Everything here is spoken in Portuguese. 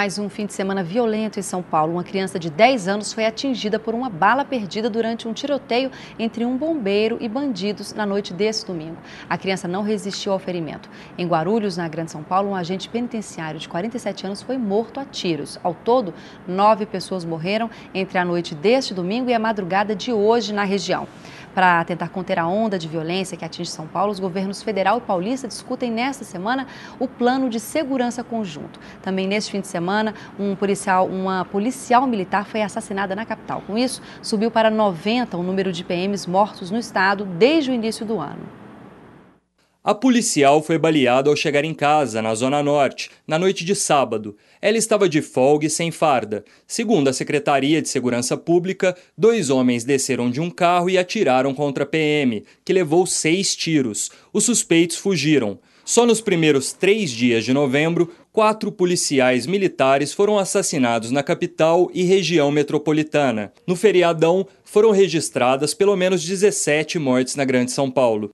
Mais um fim de semana violento em São Paulo. Uma criança de 10 anos foi atingida por uma bala perdida durante um tiroteio entre um bombeiro e bandidos na noite desse domingo. A criança não resistiu ao ferimento. Em Guarulhos, na Grande São Paulo, um agente penitenciário de 47 anos foi morto a tiros. Ao todo, nove pessoas morreram entre a noite deste domingo e a madrugada de hoje na região. Para tentar conter a onda de violência que atinge São Paulo, os governos federal e paulista discutem nesta semana o plano de segurança conjunto. Também neste fim de semana, um policial, uma policial militar foi assassinada na capital. Com isso, subiu para 90 o número de PMs mortos no estado desde o início do ano. A policial foi baleada ao chegar em casa, na Zona Norte, na noite de sábado. Ela estava de folga e sem farda. Segundo a Secretaria de Segurança Pública, dois homens desceram de um carro e atiraram contra a PM, que levou seis tiros. Os suspeitos fugiram. Só nos primeiros três dias de novembro, quatro policiais militares foram assassinados na capital e região metropolitana. No feriadão, foram registradas pelo menos 17 mortes na Grande São Paulo.